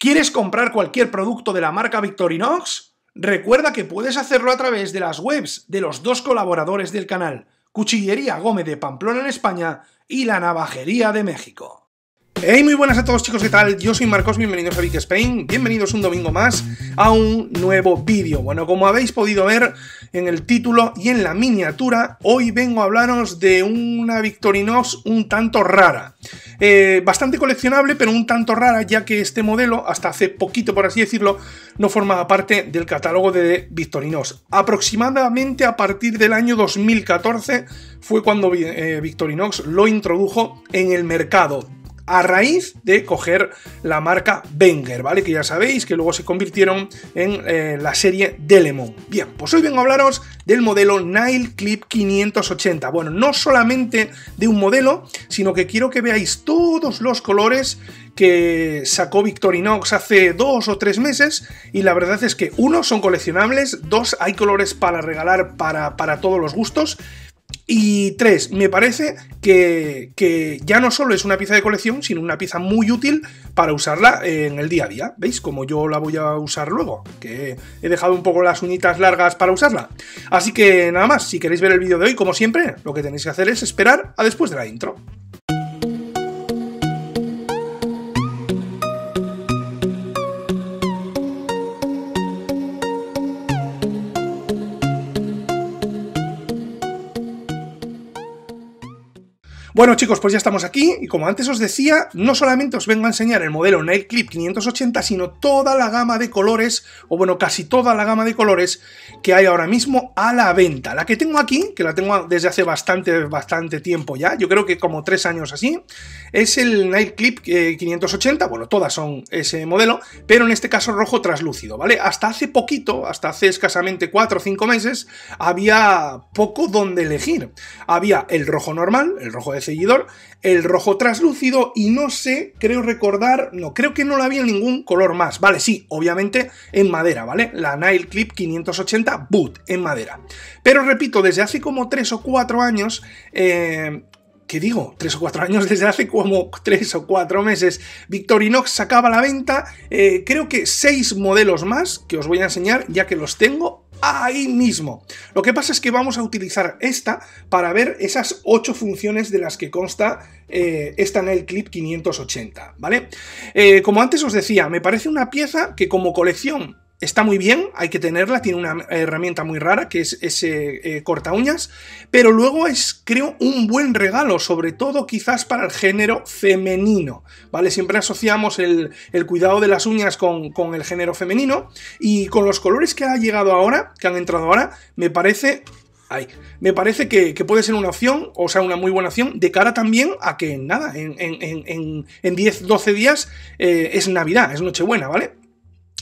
¿Quieres comprar cualquier producto de la marca Victorinox? Recuerda que puedes hacerlo a través de las webs de los dos colaboradores del canal, Cuchillería Gómez de Pamplona en España y La Navajería de México. Hey, muy buenas a todos chicos, ¿qué tal? Yo soy Marcos, bienvenidos a Big Spain, bienvenidos un domingo más a un nuevo vídeo. Bueno, como habéis podido ver en el título y en la miniatura, hoy vengo a hablaros de una Victorinox un tanto rara. Eh, bastante coleccionable, pero un tanto rara, ya que este modelo, hasta hace poquito por así decirlo, no formaba parte del catálogo de Victorinox. Aproximadamente a partir del año 2014 fue cuando eh, Victorinox lo introdujo en el mercado a raíz de coger la marca Wenger, ¿vale? Que ya sabéis que luego se convirtieron en eh, la serie Delemon. Bien, pues hoy vengo a hablaros del modelo Nile Clip 580. Bueno, no solamente de un modelo, sino que quiero que veáis todos los colores que sacó Victorinox hace dos o tres meses y la verdad es que uno son coleccionables, dos hay colores para regalar para, para todos los gustos y tres, me parece que, ya no solo es una pieza de colección, sino una pieza muy útil para usarla en el día a día. ¿Veis? Como yo la voy a usar luego, que he dejado un poco las uñitas largas para usarla. Así que nada más, si queréis ver el vídeo de hoy, como siempre, lo que tenéis que hacer es esperar a después de la intro. Bueno chicos, pues ya estamos aquí y como antes os decía, no solamente os vengo a enseñar el modelo Nightclip Clip 580, sino toda la gama de colores, o bueno, casi toda la gama de colores que hay ahora mismo a la venta. La que tengo aquí, que la tengo desde hace bastante, bastante tiempo ya, yo creo que como tres años así, es el Nightclip Clip 580, eh, bueno, todas son ese modelo, pero en este caso rojo traslúcido, ¿vale? Hasta hace poquito, hasta hace escasamente cuatro o cinco meses, había poco donde elegir. Había el rojo normal, el rojo de seguidor, el rojo traslúcido y no sé, creo recordar, no, creo que no la había en ningún color más. Vale, sí, obviamente en madera, ¿vale? La Nile Clip 580 Boot en madera. Pero repito, desde hace como 3 o 4 años, que eh, ¿qué digo? Tres o cuatro años, desde hace como tres o cuatro meses, Victorinox sacaba la venta, eh, creo que seis modelos más que os voy a enseñar, ya que los tengo ahí mismo. Lo que pasa es que vamos a utilizar esta para ver esas 8 funciones de las que consta eh, esta en el clip 580, ¿vale? Eh, como antes os decía, me parece una pieza que como colección está muy bien, hay que tenerla, tiene una herramienta muy rara que es ese eh, corta uñas, pero luego es, creo, un buen regalo, sobre todo quizás para el género femenino, ¿vale? Siempre asociamos el, el cuidado de las uñas con, con, el género femenino y con los colores que ha llegado ahora, que han entrado ahora, me parece... Ay, me parece que, puede ser una opción, o sea, una muy buena opción, de cara también a que, nada, en, en, en, en 10-12 días eh, es Navidad, es Nochebuena, ¿vale?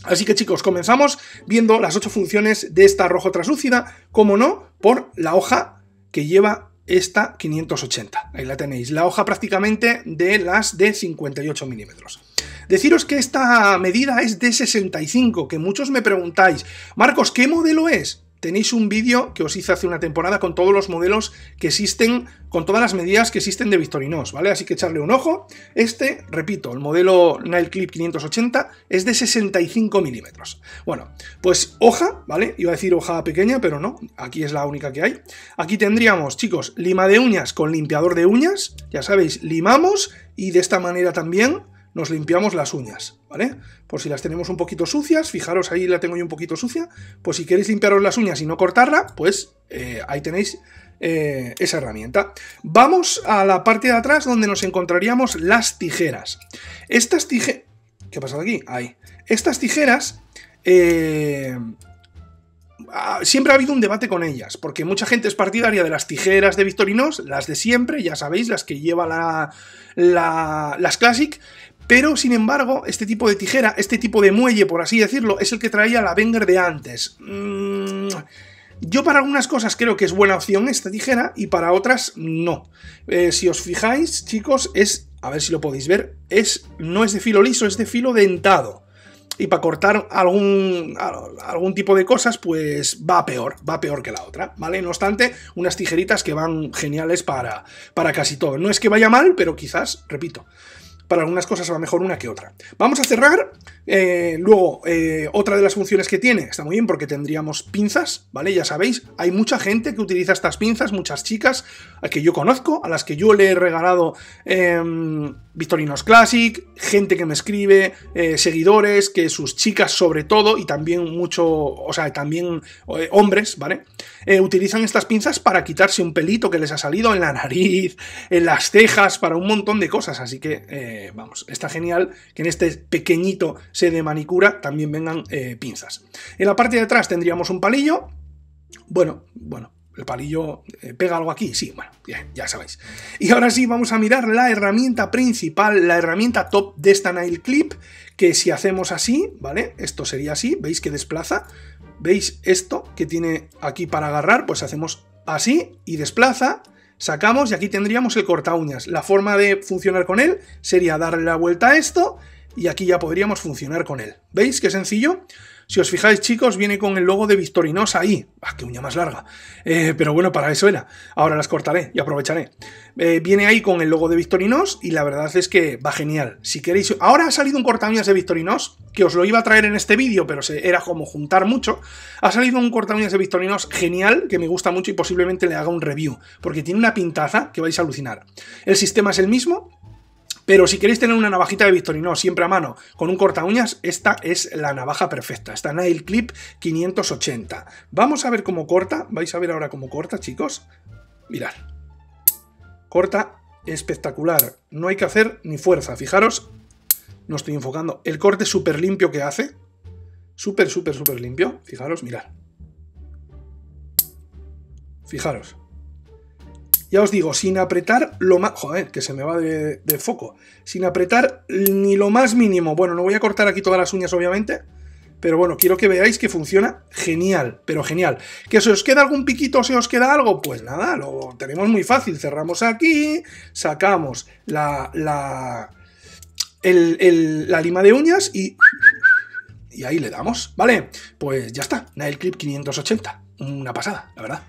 Así que chicos, comenzamos viendo las ocho funciones de esta rojo traslúcida, como no, por la hoja que lleva esta 580. Ahí la tenéis, la hoja prácticamente de las de 58 milímetros. Deciros que esta medida es de 65, que muchos me preguntáis, Marcos, ¿qué modelo es? tenéis un vídeo que os hice hace una temporada con todos los modelos que existen, con todas las medidas que existen de Victorinox, ¿vale? Así que echarle un ojo. Este, repito, el modelo Nile Clip 580 es de 65 milímetros. Bueno, pues hoja, ¿vale? Iba a decir hoja pequeña, pero no, aquí es la única que hay. Aquí tendríamos, chicos, lima de uñas con limpiador de uñas, ya sabéis, limamos y de esta manera también nos limpiamos las uñas, ¿vale? Por si las tenemos un poquito sucias, fijaros ahí la tengo yo un poquito sucia, pues si queréis limpiaros las uñas y no cortarla, pues eh, ahí tenéis eh, esa herramienta. Vamos a la parte de atrás donde nos encontraríamos las tijeras. Estas tijeras... ¿Qué ha pasado aquí? Ahí. Estas tijeras... Eh, ah, siempre ha habido un debate con ellas, porque mucha gente es partidaria de las tijeras de Victorinos, las de siempre, ya sabéis, las que lleva la, las Classic, pero, sin embargo, este tipo de tijera, este tipo de muelle, por así decirlo, es el que traía la Wenger de antes. Mm, yo para algunas cosas creo que es buena opción esta tijera y para otras no. Eh, si os fijáis, chicos, es, a ver si lo podéis ver, es, no es de filo liso, es de filo dentado y para cortar algún, algún tipo de cosas, pues va peor, va peor que la otra, ¿vale? No obstante, unas tijeritas que van geniales para, para casi todo. No es que vaya mal, pero quizás, repito, para algunas cosas va mejor una que otra. Vamos a cerrar eh, luego, eh, otra de las funciones que tiene, está muy bien porque tendríamos pinzas, ¿vale? Ya sabéis, hay mucha gente que utiliza estas pinzas, muchas chicas que yo conozco, a las que yo le he regalado em, Victorinos Classic, gente que me escribe, eh, seguidores, que sus chicas sobre todo, y también mucho, o sea, también hombres, ¿vale? utilizan estas pinzas para quitarse un pelito que les ha salido en la nariz, en las cejas, para un montón de cosas. Así que, vamos, está genial que en este pequeñito se de manicura también vengan eh, pinzas. En la parte de atrás tendríamos un palillo. Bueno, bueno, el palillo eh, pega algo aquí, sí, bueno, ya, sabéis. Y ahora sí, vamos a mirar la herramienta principal, la herramienta top de esta Nail Clip, que si hacemos así, ¿vale? Esto sería así, ¿veis que desplaza? ¿Veis esto que tiene aquí para agarrar? Pues hacemos así y desplaza, sacamos y aquí tendríamos el corta uñas. La forma de funcionar con él sería darle la vuelta a esto y aquí ya podríamos funcionar con él. ¿Veis qué sencillo? Si os fijáis, chicos, viene con el logo de Victorinos ahí. ¡Ah, qué uña más larga! Eh, pero bueno, para eso era. Ahora las cortaré y aprovecharé. Eh, viene ahí con el logo de Victorinos y la verdad es que va genial. Si queréis... Ahora ha salido un uñas de Victorinos, que os lo iba a traer en este vídeo, pero se... era como juntar mucho. Ha salido un uñas de Victorinos genial, que me gusta mucho y posiblemente le haga un review, porque tiene una pintaza que vais a alucinar. El sistema es el mismo, pero si queréis tener una navajita de Victorino siempre a mano con un corta uñas, esta es la navaja perfecta, esta Nail Clip 580. Vamos a ver cómo corta, vais a ver ahora cómo corta, chicos. Mirad. Corta espectacular, no hay que hacer ni fuerza, fijaros, no estoy enfocando, el corte súper limpio que hace, súper, súper, súper limpio, fijaros, mirad. Fijaros, ya os digo, sin apretar lo más... Joder, que se me va de, foco. Sin apretar ni lo más mínimo. Bueno, no voy a cortar aquí todas las uñas, obviamente. Pero bueno, quiero que veáis que funciona genial, pero genial. ¿Que se os queda algún piquito o se os queda algo? Pues nada, lo tenemos muy fácil. Cerramos aquí, sacamos la, la, la lima de uñas y... Y ahí le damos, ¿vale? Pues ya está, Nail Clip 580. Una pasada, la verdad.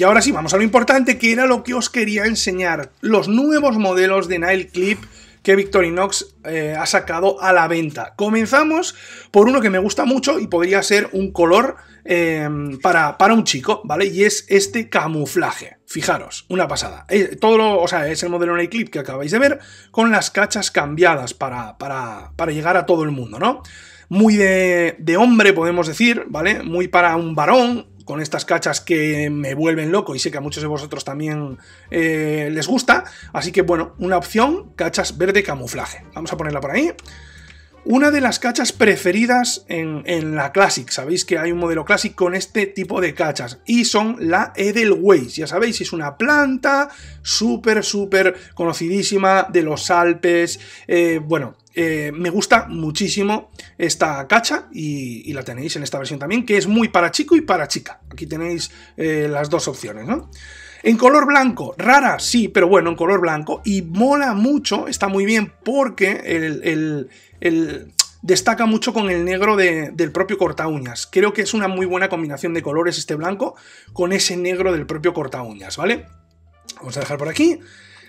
Y ahora sí, vamos a lo importante, que era lo que os quería enseñar. Los nuevos modelos de Nile Clip que Victorinox eh, ha sacado a la venta. Comenzamos por uno que me gusta mucho y podría ser un color em, para, un chico, ¿vale? Y es este camuflaje. Fijaros, una pasada. Eh, todo lo, o sea, es el modelo Nile Clip que acabáis de ver con las cachas cambiadas para, para, llegar a todo el mundo, ¿no? Muy de, de hombre, podemos decir, ¿vale? Muy para un varón, con estas cachas que me vuelven loco y sé que a muchos de vosotros también eh, les gusta. Así que bueno, una opción, cachas verde camuflaje. Vamos a ponerla por ahí. Una de las cachas preferidas en, la Classic, sabéis que hay un modelo Classic con este tipo de cachas y son la Edelweiss, ya sabéis, es una planta súper, súper conocidísima de los Alpes, eh, bueno, eh, me gusta muchísimo esta cacha y, la tenéis en esta versión también, que es muy para chico y para chica. Aquí tenéis eh, las dos opciones, ¿no? En color blanco, rara, sí, pero bueno, en color blanco. Y mola mucho, está muy bien porque el, destaca mucho con el negro del propio corta uñas. Creo que es una muy buena combinación de colores este blanco con ese negro del propio corta uñas, ¿vale? Vamos a dejar por aquí.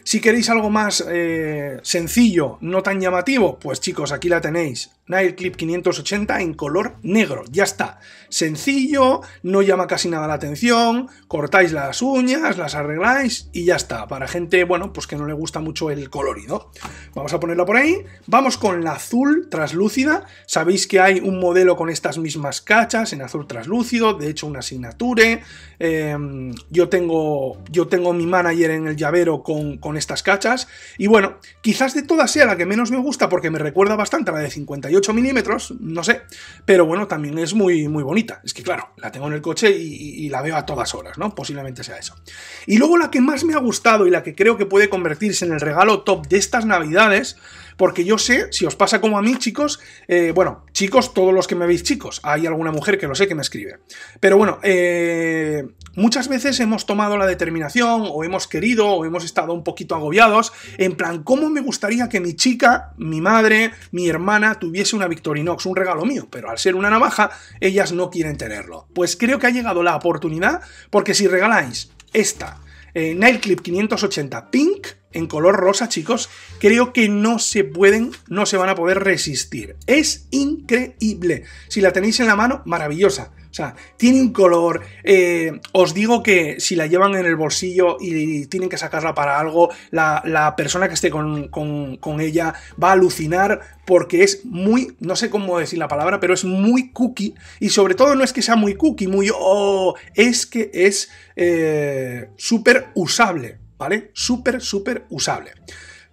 Si queréis algo más eh, sencillo, no tan llamativo, pues chicos, aquí la tenéis. Nightclip Clip 580 en color negro. Ya está. Sencillo, no llama casi nada la atención, cortáis las uñas, las arregláis y ya está. Para gente, bueno, pues que no le gusta mucho el colorido. Vamos a ponerlo por ahí. Vamos con la azul traslúcida. Sabéis que hay un modelo con estas mismas cachas en azul traslúcido, de hecho una Signature em, yo, tengo, yo tengo mi manager en el llavero con, con estas cachas. Y bueno, quizás de todas sea la que menos me gusta porque me recuerda bastante a la de 58 milímetros, no sé, pero bueno, también es muy, muy bonita. Es que claro, la tengo en el coche y, y, la veo a todas horas, ¿no? Posiblemente sea eso. Y luego la que más me ha gustado y la que creo que puede convertirse en el regalo top de estas navidades porque yo sé, si os pasa como a mí, chicos, eh, bueno, chicos, todos los que me veis chicos, hay alguna mujer que lo sé que me escribe. Pero bueno, eh, muchas veces hemos tomado la determinación o hemos querido o hemos estado un poquito agobiados en plan, ¿cómo me gustaría que mi chica, mi madre, mi hermana tuviese una Victorinox, un regalo mío? Pero al ser una navaja, ellas no quieren tenerlo. Pues creo que ha llegado la oportunidad porque si regaláis esta eh, Nail Clip 580 Pink, en color rosa, chicos, creo que no se pueden, no se van a poder resistir. Es increíble. Si la tenéis en la mano, maravillosa. O sea, tiene un color. Eh, os digo que si la llevan en el bolsillo y tienen que sacarla para algo, la, persona que esté con, ella va a alucinar porque es muy, no sé cómo decir la palabra, pero es muy cookie. Y sobre todo no es que sea muy cookie, muy... Oh, es que es eh, súper usable. ¿vale? Súper, súper usable.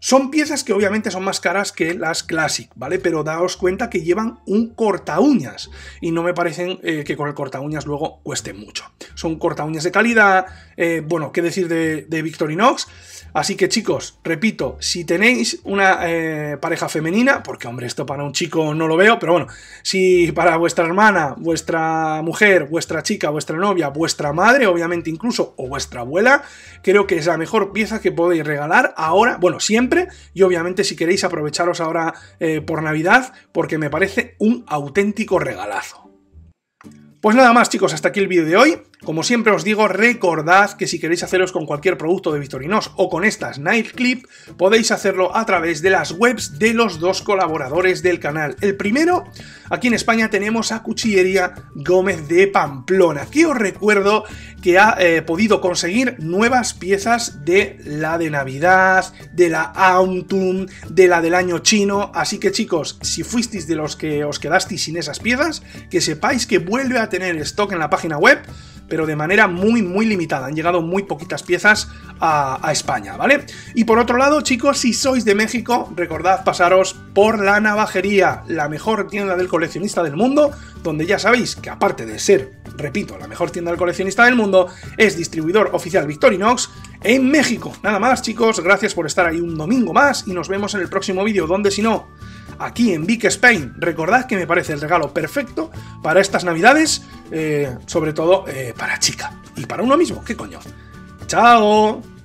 Son piezas que obviamente son más caras que las Classic, ¿vale? Pero daos cuenta que llevan un corta uñas y no me parecen eh, que con el corta uñas luego cueste mucho. Son corta uñas de calidad, eh, bueno, qué decir de, Victorinox. Así que chicos, repito, si tenéis una eh, pareja femenina, porque hombre, esto para un chico no lo veo, pero bueno, si para vuestra hermana, vuestra mujer, vuestra chica, vuestra novia, vuestra madre, obviamente incluso, o vuestra abuela, creo que es la mejor pieza que podéis regalar ahora, bueno, siempre y obviamente si queréis aprovecharos ahora eh, por Navidad, porque me parece un auténtico regalazo. Pues nada más chicos, hasta aquí el vídeo de hoy. Como siempre os digo, recordad que si queréis haceros con cualquier producto de Victorinos o con estas Night Clip, podéis hacerlo a través de las webs de los dos colaboradores del canal. El primero, aquí en España tenemos a Cuchillería Gómez de Pamplona, que os recuerdo que ha eh, podido conseguir nuevas piezas de la de Navidad, de la Autumn, de la del año chino. Así que chicos, si fuisteis de los que os quedasteis sin esas piezas, que sepáis que vuelve a tener stock en la página web pero de manera muy, muy limitada. Han llegado muy poquitas piezas a, España, ¿vale? Y por otro lado, chicos, si sois de México, recordad pasaros por la navajería, la mejor tienda del coleccionista del mundo, donde ya sabéis que aparte de ser, repito, la mejor tienda del coleccionista del mundo, es distribuidor oficial Victorinox en México. Nada más, chicos, gracias por estar ahí un domingo más y nos vemos en el próximo vídeo, donde si no aquí en Big Spain. Recordad que me parece el regalo perfecto para estas navidades, eh, sobre todo eh, para chica y para uno mismo, ¿qué coño? ¡Chao!